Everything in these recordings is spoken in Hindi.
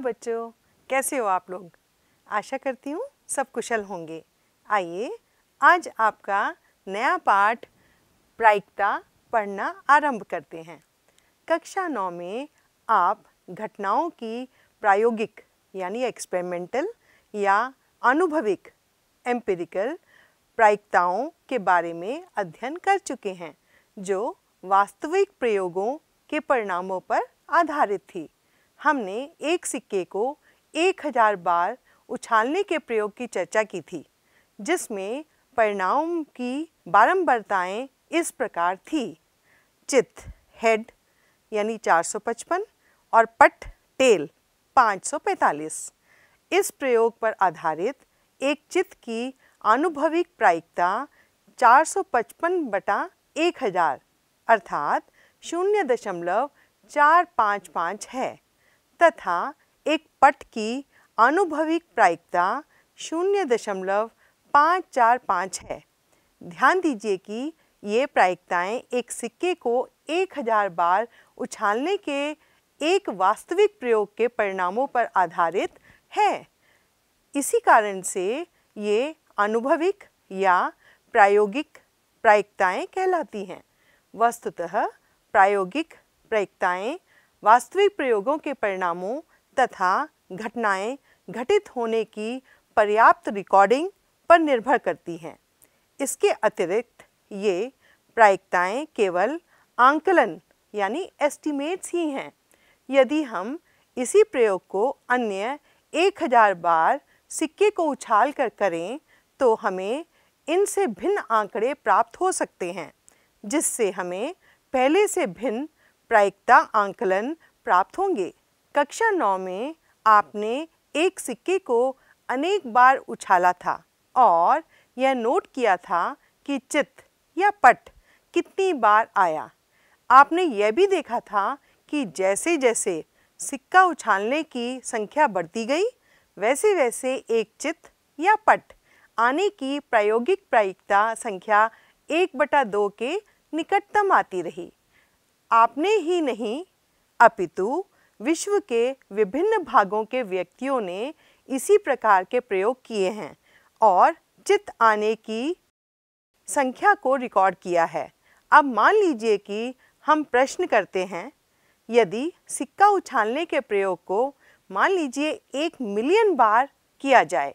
बच्चों कैसे हो आप लोग आशा करती हूँ सब कुशल होंगे आइए आज आपका नया पाठ प्रायिकता पढ़ना आरंभ करते हैं कक्षा नौ में आप घटनाओं की प्रायोगिक यानी एक्सपेरिमेंटल या अनुभविक एम्पेरिकल प्रायिकताओं के बारे में अध्ययन कर चुके हैं जो वास्तविक प्रयोगों के परिणामों पर आधारित थी हमने एक सिक्के को एक हजार बार उछालने के प्रयोग की चर्चा की थी जिसमें परिणाम की बारंबारताएं इस प्रकार थी चित हेड यानी 455 और पट टेल 545 इस प्रयोग पर आधारित एक चित की आनुभविक प्रायिकता 455 बटा 1000 अर्थात शून्य दशमलव चार पाँच पाँच है तथा एक पट की आनुभविक प्रायिकता शून्य दशमलव पाँच चार पाँच है ध्यान दीजिए कि ये प्रायिकताएं एक सिक्के को एक हजार बार उछालने के एक वास्तविक प्रयोग के परिणामों पर आधारित है इसी कारण से ये अनुभविक या प्रायोगिक प्रायिकताएं कहलाती हैं वस्तुतः प्रायोगिक प्रायिकताएं वास्तविक प्रयोगों के परिणामों तथा घटनाएं घटित होने की पर्याप्त रिकॉर्डिंग पर निर्भर करती हैं इसके अतिरिक्त ये प्रायिकताएं केवल आंकलन यानी एस्टिमेट्स ही हैं यदि हम इसी प्रयोग को अन्य 1000 बार सिक्के को उछाल कर करें तो हमें इनसे भिन्न आंकड़े प्राप्त हो सकते हैं जिससे हमें पहले से भिन्न प्रायिकता आंकलन प्राप्त होंगे कक्षा नौ में आपने एक सिक्के को अनेक बार उछाला था और यह नोट किया था कि चित या पट कितनी बार आया आपने यह भी देखा था कि जैसे जैसे सिक्का उछालने की संख्या बढ़ती गई वैसे वैसे एक चित या पट आने की प्रायोगिक प्रायिकता संख्या एक बटा दो के निकटतम आती रही आपने ही नहीं अपितु विश्व के विभिन्न भागों के व्यक्तियों ने इसी प्रकार के प्रयोग किए हैं और चित आने की संख्या को रिकॉर्ड किया है अब मान लीजिए कि हम प्रश्न करते हैं यदि सिक्का उछालने के प्रयोग को मान लीजिए एक मिलियन बार किया जाए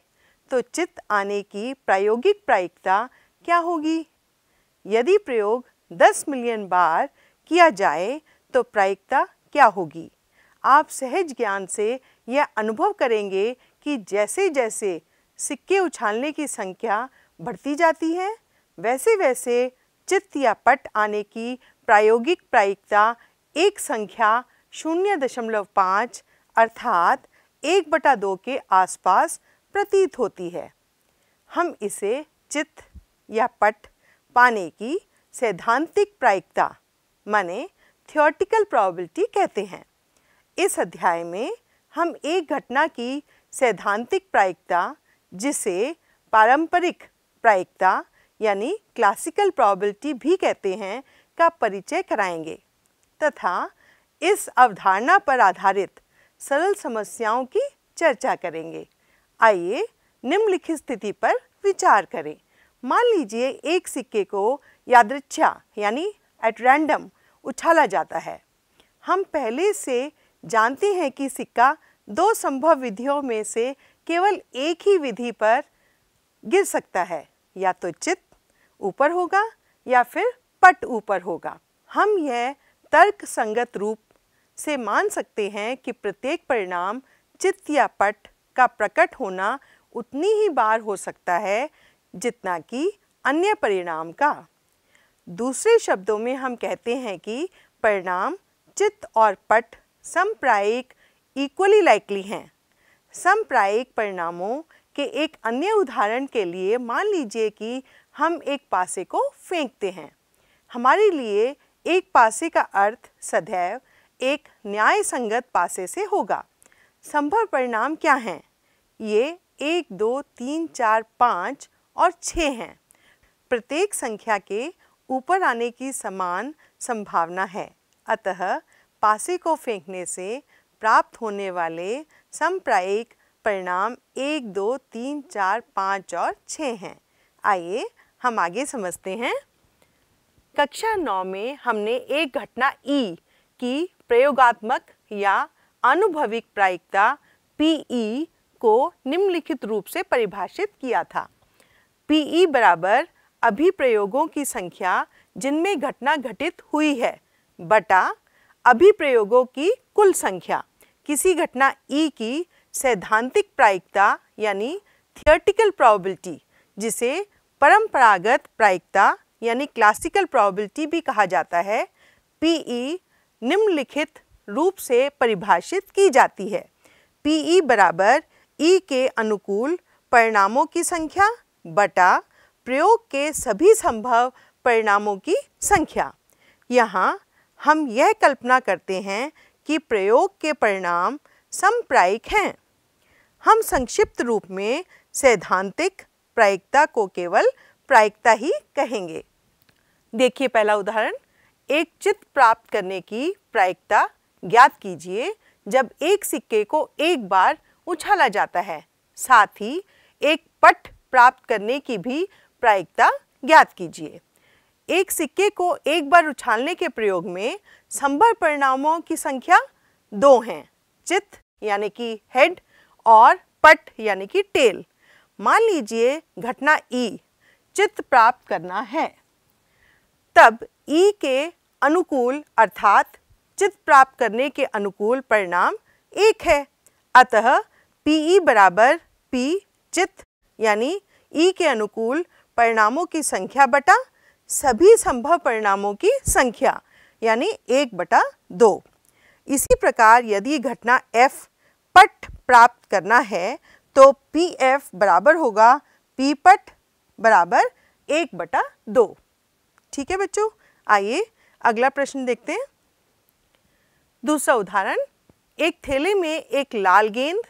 तो चित्त आने की प्रायोगिक प्रायिकता क्या होगी यदि प्रयोग 10 मिलियन बार किया जाए तो प्रायिकता क्या होगी आप सहज ज्ञान से यह अनुभव करेंगे कि जैसे जैसे सिक्के उछालने की संख्या बढ़ती जाती है वैसे वैसे चित्त या पट आने की प्रायोगिक प्रायिकता एक संख्या शून्य दशमलव पाँच अर्थात एक बटा दो के आसपास प्रतीत होती है हम इसे चित्त या पट पाने की सैद्धांतिक प्रायिकता माने थियोटिकल प्रोबेबिलिटी कहते हैं इस अध्याय में हम एक घटना की सैद्धांतिक प्रायिकता जिसे पारंपरिक प्रायिकता यानी क्लासिकल प्रोबेबिलिटी भी कहते हैं का परिचय कराएंगे तथा इस अवधारणा पर आधारित सरल समस्याओं की चर्चा करेंगे आइए निम्नलिखित स्थिति पर विचार करें मान लीजिए एक सिक्के को यादृच्छा यानी एट रैंडम उछाला जाता है हम पहले से जानते हैं कि सिक्का दो संभव विधियों में से केवल एक ही विधि पर गिर सकता है या तो चित ऊपर होगा या फिर पट ऊपर होगा हम यह तर्क संगत रूप से मान सकते हैं कि प्रत्येक परिणाम चित्त या पट का प्रकट होना उतनी ही बार हो सकता है जितना कि अन्य परिणाम का दूसरे शब्दों में हम कहते हैं कि परिणाम चित्त और पट सम्प्रायिक इक्वली लाइकली हैं सम्प्रायिक परिणामों के एक अन्य उदाहरण के लिए मान लीजिए कि हम एक पासे को फेंकते हैं हमारे लिए एक पासे का अर्थ सदैव एक न्याय संगत पासे से होगा संभव परिणाम क्या हैं ये एक दो तीन चार पाँच और छः हैं प्रत्येक संख्या के ऊपर आने की समान संभावना है अतः पासे को फेंकने से प्राप्त होने वाले संप्रायिक परिणाम एक दो तीन चार पाँच और छः हैं आइए हम आगे समझते हैं कक्षा नौ में हमने एक घटना ई की प्रयोगात्मक या अनुभविक प्रायिकता पीई को निम्नलिखित रूप से परिभाषित किया था पीई बराबर अभिप्रयोगों की संख्या जिनमें घटना घटित हुई है बटा अभिप्रयोगों की कुल संख्या किसी घटना ई e की सैद्धांतिक प्रायिकता यानी थियोटिकल प्रोबेबिलिटी जिसे परंपरागत प्रायिकता यानी क्लासिकल प्रोबेबिलिटी भी कहा जाता है पी e, निम्नलिखित रूप से परिभाषित की जाती है पी e बराबर ई e के अनुकूल परिणामों की संख्या बटा प्रयोग के सभी संभव परिणामों की संख्या यहाँ हम यह कल्पना करते हैं कि प्रयोग के परिणाम समप्रायिक हैं हम संक्षिप्त रूप में सैद्धांतिक प्रायिकता को केवल प्रायिकता ही कहेंगे देखिए पहला उदाहरण एक चित्र प्राप्त करने की प्रायिकता ज्ञात कीजिए जब एक सिक्के को एक बार उछाला जाता है साथ ही एक पट प्राप्त करने की भी प्रायिकता ज्ञात कीजिए एक सिक्के को एक बार उछालने के प्रयोग में संभव परिणामों की संख्या दो हैं चित यानी कि हेड और पट यानी कि टेल मान लीजिए घटना ई e, चित प्राप्त करना है तब ई e के अनुकूल अर्थात चित्त प्राप्त करने के अनुकूल परिणाम एक है अतः पीई e बराबर पी चित्त यानी ई के अनुकूल परिणामों की संख्या बटा सभी संभव परिणामों की संख्या यानी एक बटा दो इसी प्रकार यदि घटना F पट प्राप्त करना है तो पी एफ बराबर होगा पी पट बराबर एक बटा दो ठीक है बच्चों आइए अगला प्रश्न देखते हैं दूसरा उदाहरण एक थैले में एक लाल गेंद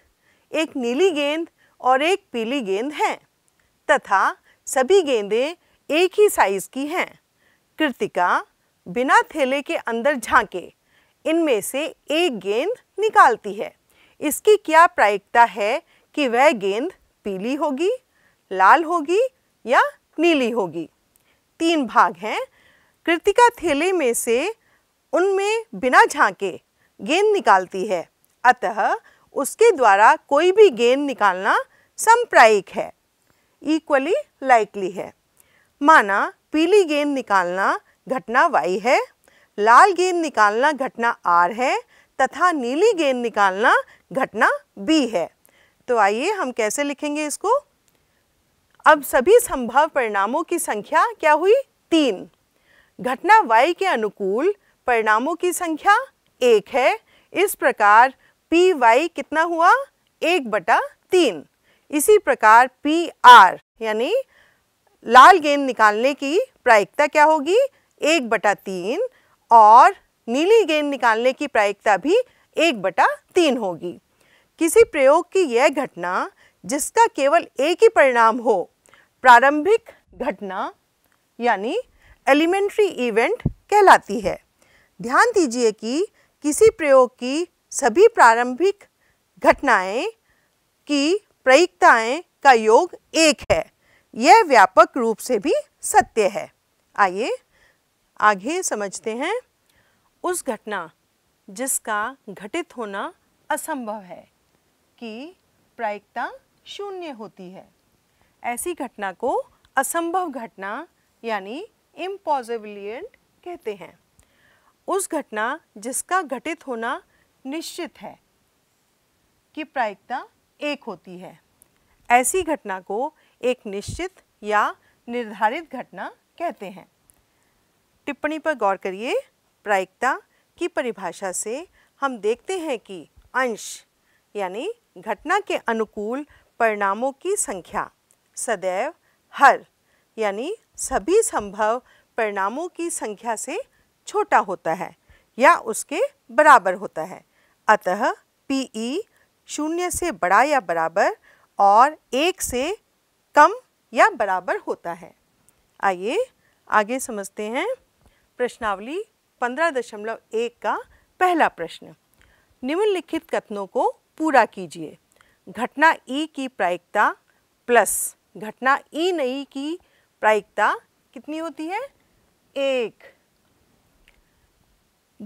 एक नीली गेंद और एक पीली गेंद है तथा सभी गेंदें एक ही साइज की हैं कृतिका बिना थैले के अंदर झांके इनमें से एक गेंद निकालती है इसकी क्या प्रायिकता है कि वह गेंद पीली होगी लाल होगी या नीली होगी तीन भाग हैं कृतिका थैले में से उनमें बिना झांके गेंद निकालती है अतः उसके द्वारा कोई भी गेंद निकालना संप्रायिक है इक्वली लाइकली है माना पीली गेंद निकालना घटना वाई है लाल गेंद निकालना घटना आर है तथा नीली गेंद निकालना घटना बी है तो आइए हम कैसे लिखेंगे इसको अब सभी संभव परिणामों की संख्या क्या हुई तीन घटना वाई के अनुकूल परिणामों की संख्या एक है इस प्रकार पी वाई कितना हुआ एक बटा तीन इसी प्रकार पी आर यानी लाल गेंद निकालने की प्रायिकता क्या होगी एक बटा तीन और नीली गेंद निकालने की प्रायिकता भी एक बटा तीन होगी किसी प्रयोग की यह घटना जिसका केवल एक ही परिणाम हो प्रारंभिक घटना यानी एलिमेंट्री इवेंट कहलाती है ध्यान दीजिए कि किसी प्रयोग की सभी प्रारंभिक घटनाएं की प्रयिकताएं का योग एक है यह व्यापक रूप से भी सत्य है आइए आगे समझते हैं उस घटना जिसका घटित होना असंभव है कि प्रायिकता शून्य होती है ऐसी घटना को असंभव घटना यानी इम्पॉसिबिलियंट कहते हैं उस घटना जिसका घटित होना निश्चित है कि प्रायिकता एक होती है ऐसी घटना को एक निश्चित या निर्धारित घटना कहते हैं टिप्पणी पर गौर करिए प्रायिकता की परिभाषा से हम देखते हैं कि अंश यानी घटना के अनुकूल परिणामों की संख्या सदैव हर यानी सभी संभव परिणामों की संख्या से छोटा होता है या उसके बराबर होता है अतः पी ई e शून्य से बड़ा या बराबर और एक से कम या बराबर होता है आइए आगे समझते हैं प्रश्नावली पंद्रह दशमलव एक का पहला प्रश्न निम्नलिखित कथनों को पूरा कीजिए घटना ई की प्रायिकता प्लस घटना ई नई की प्रायिकता कितनी होती है एक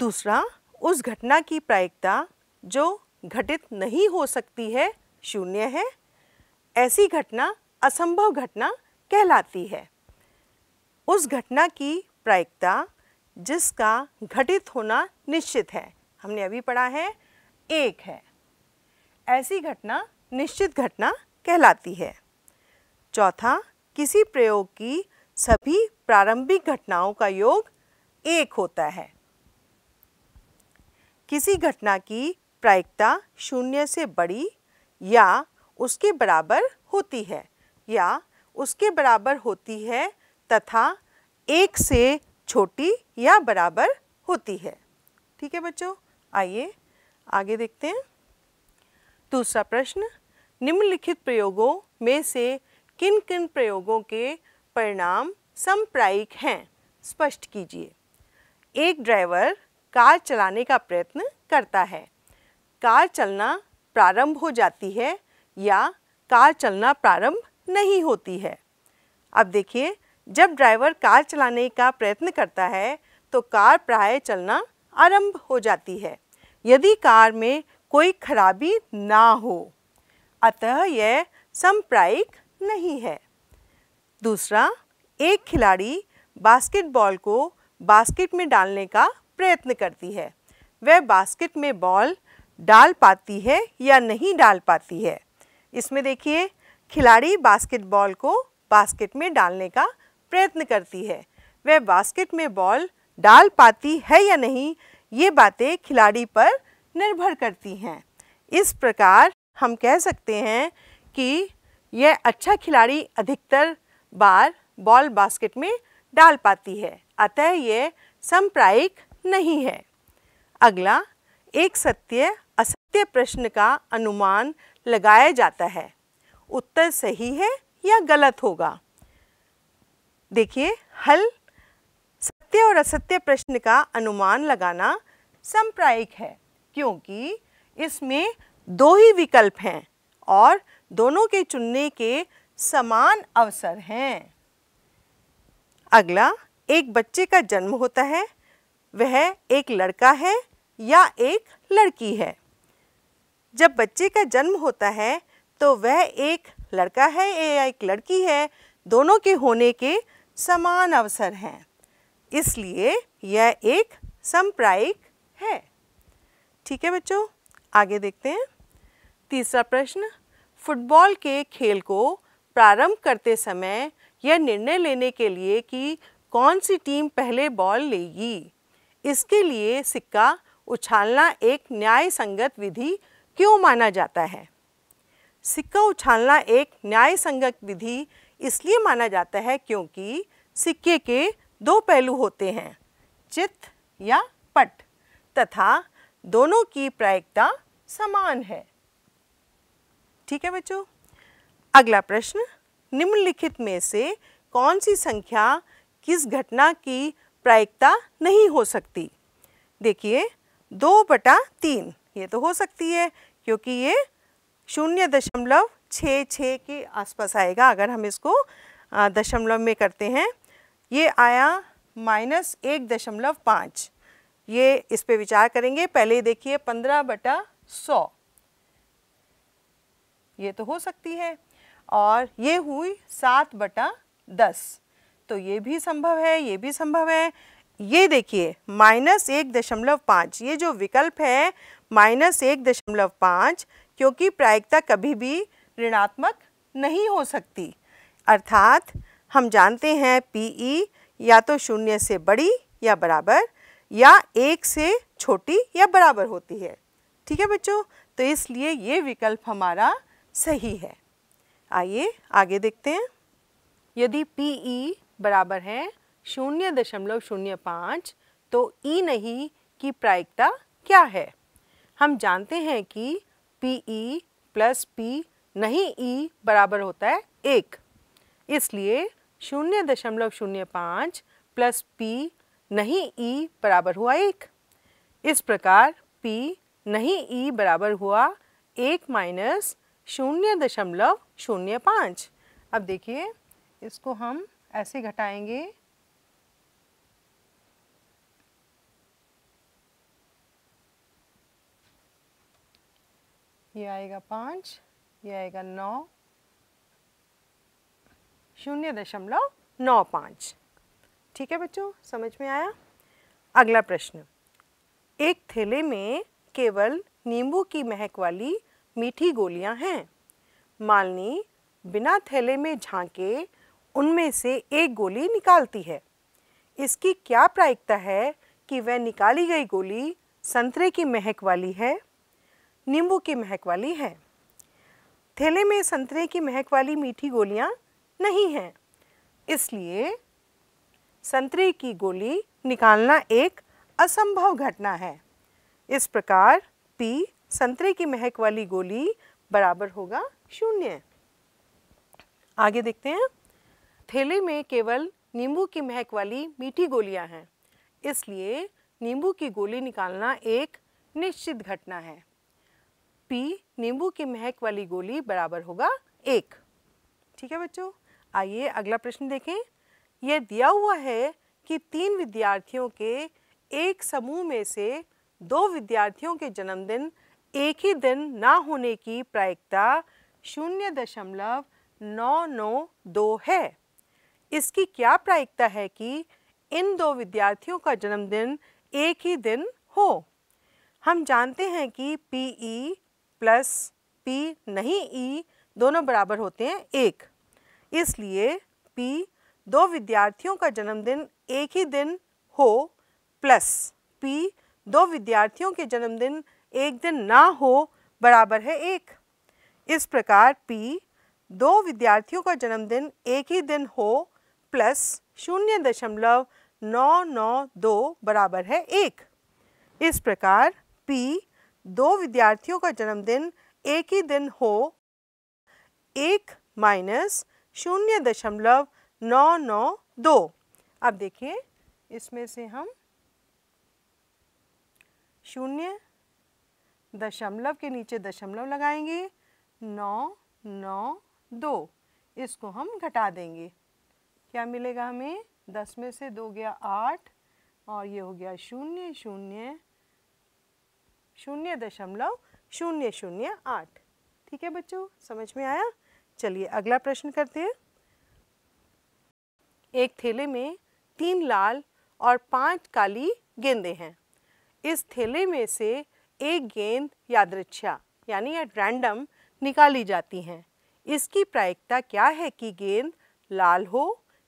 दूसरा उस घटना की प्रायिकता जो घटित नहीं हो सकती है शून्य है ऐसी घटना असंभव घटना कहलाती है उस घटना की प्रायिकता जिसका घटित होना निश्चित है हमने अभी पढ़ा है एक है ऐसी घटना निश्चित घटना कहलाती है चौथा किसी प्रयोग की सभी प्रारंभिक घटनाओं का योग एक होता है किसी घटना की प्रायिकता शून्य से बड़ी या उसके बराबर होती है या उसके बराबर होती है तथा एक से छोटी या बराबर होती है ठीक है बच्चों आइए आगे देखते हैं दूसरा प्रश्न निम्नलिखित प्रयोगों में से किन किन प्रयोगों के परिणाम संप्रायिक हैं स्पष्ट कीजिए एक ड्राइवर कार चलाने का प्रयत्न करता है कार चलना प्रारंभ हो जाती है या कार चलना प्रारंभ नहीं होती है अब देखिए जब ड्राइवर कार चलाने का प्रयत्न करता है तो कार प्राय चलना आरंभ हो जाती है यदि कार में कोई खराबी ना हो अतः यह संप्रायिक नहीं है दूसरा एक खिलाड़ी बास्केटबॉल को बास्केट में डालने का प्रयत्न करती है वह बास्केट में बॉल डाल पाती है या नहीं डाल पाती है इसमें देखिए खिलाड़ी बास्केटबॉल को बास्केट में डालने का प्रयत्न करती है वह बास्केट में बॉल डाल पाती है या नहीं ये बातें खिलाड़ी पर निर्भर करती हैं इस प्रकार हम कह सकते हैं कि यह अच्छा खिलाड़ी अधिकतर बार बॉल बास्केट में डाल पाती है अतः यह संप्रायिक नहीं है अगला एक सत्य नित्य प्रश्न का अनुमान लगाया जाता है उत्तर सही है या गलत होगा देखिए हल सत्य और असत्य प्रश्न का अनुमान लगाना संप्रायिक है क्योंकि इसमें दो ही विकल्प हैं और दोनों के चुनने के समान अवसर हैं अगला एक बच्चे का जन्म होता है वह एक लड़का है या एक लड़की है जब बच्चे का जन्म होता है तो वह एक लड़का है या एक लड़की है दोनों के होने के समान अवसर हैं इसलिए यह एक संप्रायिक है ठीक है बच्चों आगे देखते हैं तीसरा प्रश्न फुटबॉल के खेल को प्रारंभ करते समय यह निर्णय लेने के लिए कि कौन सी टीम पहले बॉल लेगी इसके लिए सिक्का उछालना एक न्याय संगत विधि क्यों माना जाता है सिक्का उछालना एक न्याय संगत विधि इसलिए माना जाता है क्योंकि सिक्के के दो पहलू होते हैं चित या पट तथा दोनों की प्रायिकता समान है ठीक है बच्चों अगला प्रश्न निम्नलिखित में से कौन सी संख्या किस घटना की प्रायिकता नहीं हो सकती देखिए दो बटा तीन ये तो हो सकती है क्योंकि ये शून्य दशमलव छः छः के आसपास आएगा अगर हम इसको दशमलव में करते हैं ये आया माइनस एक दशमलव पाँच ये इस पे विचार करेंगे पहले देखिए पंद्रह बटा सौ ये तो हो सकती है और ये हुई सात बटा दस तो ये भी संभव है ये भी संभव है ये देखिए माइनस एक दशमलव पाँच ये जो विकल्प है माइनस एक दशमलव पाँच क्योंकि प्रायिकता कभी भी ऋणात्मक नहीं हो सकती अर्थात हम जानते हैं पी ई e या तो शून्य से बड़ी या बराबर या एक से छोटी या बराबर होती है ठीक है बच्चों तो इसलिए ये विकल्प हमारा सही है आइए आगे देखते हैं यदि पी ई e बराबर है शून्य दशमलव शून्य पाँच तो ई e नहीं की प्रायिकता क्या है हम जानते हैं कि पी ई प्लस पी नहीं ई e बराबर होता है एक इसलिए शून्य दशमलव शून्य पाँच प्लस पी नहीं ई e बराबर हुआ एक इस प्रकार पी नहीं ई e बराबर हुआ एक माइनस शून्य दशमलव शून्य पाँच अब देखिए इसको हम ऐसे घटाएंगे ये आएगा पाँच ये आएगा नौ शून्य दशमलव नौ पाँच ठीक है बच्चों समझ में आया अगला प्रश्न एक थैले में केवल नींबू की महक वाली मीठी गोलियां हैं मालनी बिना थैले में झांके उनमें से एक गोली निकालती है इसकी क्या प्रायिकता है कि वह निकाली गई गोली संतरे की महक वाली है नींबू की महक वाली है थैले में संतरे की महक वाली मीठी गोलियां नहीं हैं इसलिए संतरे की गोली निकालना एक असंभव घटना है इस प्रकार पी संतरे की महक वाली गोली बराबर होगा शून्य आगे देखते हैं थैले में केवल नींबू की महक वाली मीठी गोलियां हैं इसलिए नींबू की गोली निकालना एक निश्चित घटना है पी नींबू की महक वाली गोली बराबर होगा एक ठीक है बच्चों आइए अगला प्रश्न देखें यह दिया हुआ है कि तीन विद्यार्थियों के एक समूह में से दो विद्यार्थियों के जन्मदिन एक ही दिन ना होने की प्रायिकता शून्य दशमलव नौ नौ दो है इसकी क्या प्रायिकता है कि इन दो विद्यार्थियों का जन्मदिन एक ही दिन हो हम जानते हैं कि P E e plus P नहीं ई दोनों बराबर होते हैं एक इसलिए पी दो विद्यार्थियों का जन्मदिन एक ही दिन हो प्लस पी दो विद्यार्थियों के जन्मदिन एक दिन ना हो बराबर है एक इस प्रकार पी दो विद्यार्थियों का जन्मदिन एक ही दिन हो प्लस शून्य दशमलव नौ नौ दो बराबर है एक इस प्रकार पी दो विद्यार्थियों का जन्मदिन एक ही दिन हो एक माइनस शून्य दशमलव नौ नौ दो अब देखिए इसमें से हम शून्य दशमलव के नीचे दशमलव लगाएंगे नौ नौ दो इसको हम घटा देंगे क्या मिलेगा हमें दस में से दो गया आठ और ये हो गया शून्य शून्य शून्य दशमलव शून्य शून्य आठ ठीक है बच्चों समझ में आया चलिए अगला प्रश्न करते हैं एक थैले में तीन लाल और पांच काली गेंदे हैं इस थैले में से एक गेंद यादृच्छा यानी एट रैंडम निकाली जाती हैं इसकी प्रायिकता क्या है कि गेंद लाल हो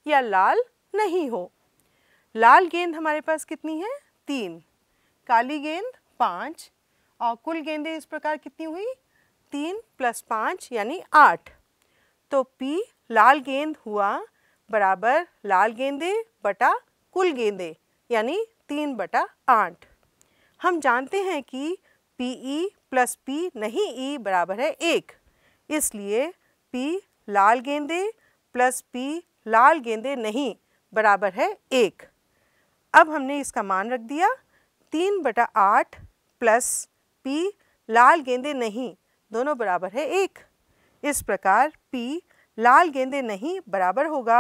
या लाल नहीं हो लाल गेंद हमारे पास कितनी है तीन काली गेंद पाँच और कुल गेंदें इस प्रकार कितनी हुई तीन प्लस पाँच यानी आठ तो P लाल गेंद हुआ बराबर लाल गेंदे बटा कुल गेंदे यानी तीन बटा आठ हम जानते हैं कि पी ई प्लस पी नहीं ई e बराबर है एक इसलिए पी लाल गेंदे प्लस पी लाल गेंदे नहीं बराबर है एक अब हमने इसका मान रख दिया तीन बटा आठ प्लस पी लाल गेंदे नहीं दोनों बराबर है एक इस प्रकार पी लाल गेंदे नहीं बराबर होगा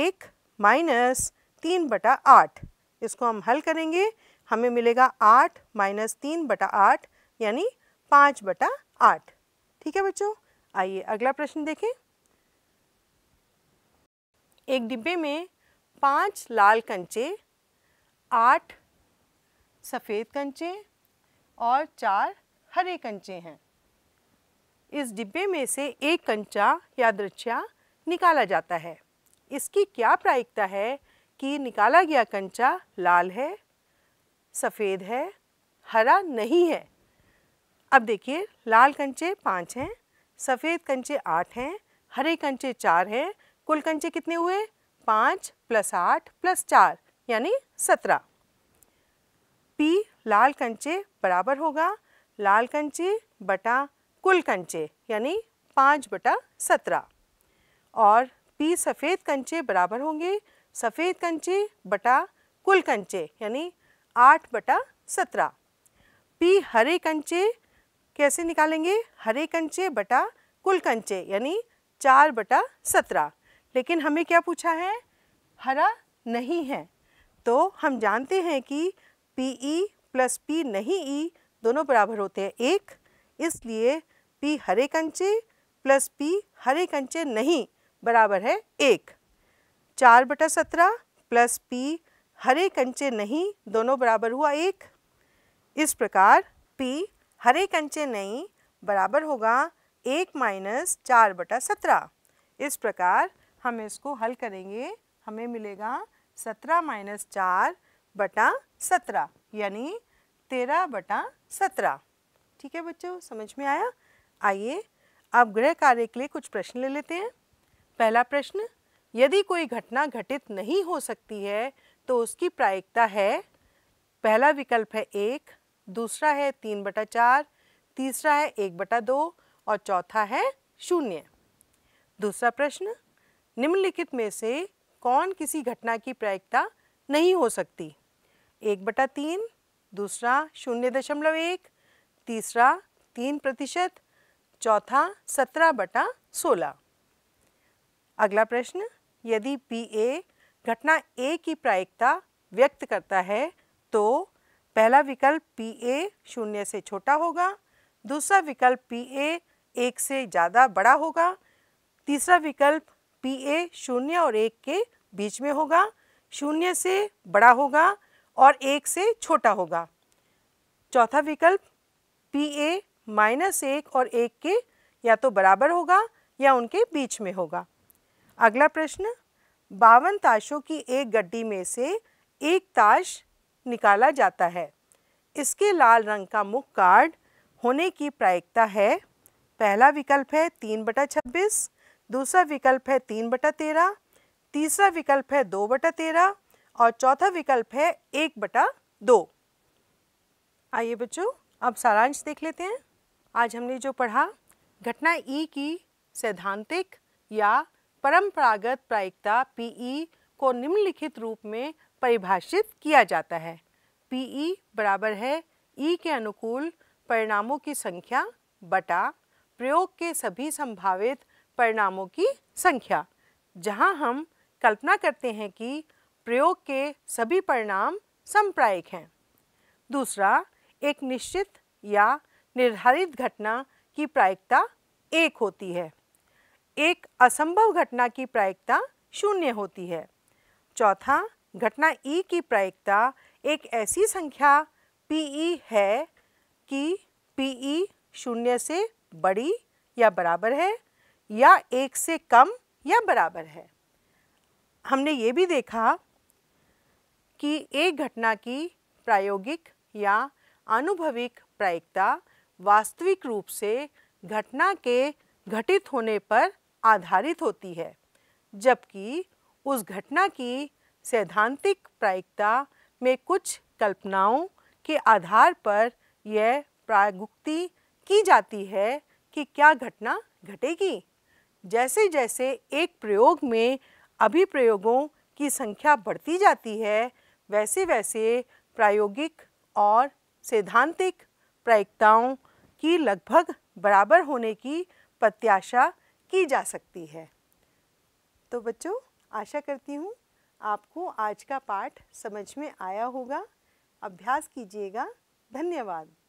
एक माइनस तीन बटा आठ इसको हम हल करेंगे हमें मिलेगा आठ माइनस तीन बटा आठ यानी पाँच बटा आठ ठीक है बच्चों आइए अगला प्रश्न देखें एक डिब्बे में पांच लाल कंचे आठ सफ़ेद कंचे और चार हरे कंचे हैं इस डिब्बे में से एक कंचा या दृक्षा निकाला जाता है इसकी क्या प्रायिकता है कि निकाला गया कंचा लाल है सफ़ेद है हरा नहीं है अब देखिए लाल कंचे पाँच हैं सफ़ेद कंचे आठ हैं हरे कंचे चार हैं कुल कंचे कितने हुए पाँच प्लस आठ प्लस चार यानी सत्रह पी लाल कंचे बराबर होगा लाल कंचे बटा कुल कंचे यानी पाँच बटा सत्रह और पी सफ़ेद कंचे बराबर होंगे सफ़ेद कंचे बटा कुल कंचे यानी आठ बटा सत्रह पी हरे कंचे कैसे निकालेंगे हरे कंचे बटा कुल कंचे यानी चार बटा सत्रह लेकिन हमें क्या पूछा है हरा नहीं है तो हम जानते हैं कि पी ई प्लस पी नहीं ई e दोनों बराबर होते हैं एक इसलिए पी हरे कंचे प्लस पी हरे कंचे नहीं बराबर है एक चार बटा सत्रह प्लस पी हरे कंचे नहीं दोनों बराबर हुआ एक इस प्रकार पी हरे कंचे नहीं बराबर होगा एक माइनस चार बटा सत्रह इस प्रकार हम इसको हल करेंगे हमें मिलेगा सत्रह माइनस चार बटा सत्रह यानी तेरह बटा सत्रह ठीक है बच्चों समझ में आया आइए आप गृह कार्य के लिए कुछ प्रश्न ले लेते हैं पहला प्रश्न यदि कोई घटना घटित नहीं हो सकती है तो उसकी प्रायिकता है पहला विकल्प है एक दूसरा है तीन बटा चार तीसरा है एक बटा दो और चौथा है शून्य दूसरा प्रश्न निम्नलिखित में से कौन किसी घटना की प्रायिकता नहीं हो सकती एक बटा तीन दूसरा शून्य दशमलव एक तीसरा तीन प्रतिशत चौथा सत्रह बटा सोलह अगला प्रश्न यदि पी ए घटना ए की प्रायिकता व्यक्त करता है तो पहला विकल्प पी ए शून्य से छोटा होगा दूसरा विकल्प पी ए एक से ज़्यादा बड़ा होगा तीसरा विकल्प पी ए शून्य और एक के बीच में होगा शून्य से बड़ा होगा और एक से छोटा होगा चौथा विकल्प पी ए माइनस एक और एक के या तो बराबर होगा या उनके बीच में होगा अगला प्रश्न बावन ताशों की एक गड्डी में से एक ताश निकाला जाता है इसके लाल रंग का मुख कार्ड होने की प्रायिकता है पहला विकल्प है तीन बटा छब्बीस दूसरा विकल्प है तीन बटा तेरह तीसरा विकल्प है दो बटा तेरह और चौथा विकल्प है एक बटा दो आइए बच्चों अब सारांश देख लेते हैं आज हमने जो पढ़ा घटना ई की सैद्धांतिक या परंपरागत प्रायिकता पीई को निम्नलिखित रूप में परिभाषित किया जाता है पीई बराबर है ई के अनुकूल परिणामों की संख्या बटा प्रयोग के सभी संभावित परिणामों की संख्या जहां हम कल्पना करते हैं कि प्रयोग के सभी परिणाम संप्रायिक हैं दूसरा एक निश्चित या निर्धारित घटना की प्रायिकता एक होती है एक असंभव घटना की प्रायिकता शून्य होती है चौथा घटना ई e की प्रायिकता एक ऐसी संख्या पी e है कि पी e शून्य से बड़ी या बराबर है या एक से कम या बराबर है हमने ये भी देखा कि एक घटना की प्रायोगिक या आनुभविक प्रायिकता वास्तविक रूप से घटना के घटित होने पर आधारित होती है जबकि उस घटना की सैद्धांतिक प्रायिकता में कुछ कल्पनाओं के आधार पर यह प्रागुक्ति की जाती है कि क्या घटना घटेगी जैसे जैसे एक प्रयोग में अभिप्रयोगों की संख्या बढ़ती जाती है वैसे वैसे प्रायोगिक और सैद्धांतिक प्रायिकताओं की लगभग बराबर होने की प्रत्याशा की जा सकती है तो बच्चों आशा करती हूँ आपको आज का पाठ समझ में आया होगा अभ्यास कीजिएगा धन्यवाद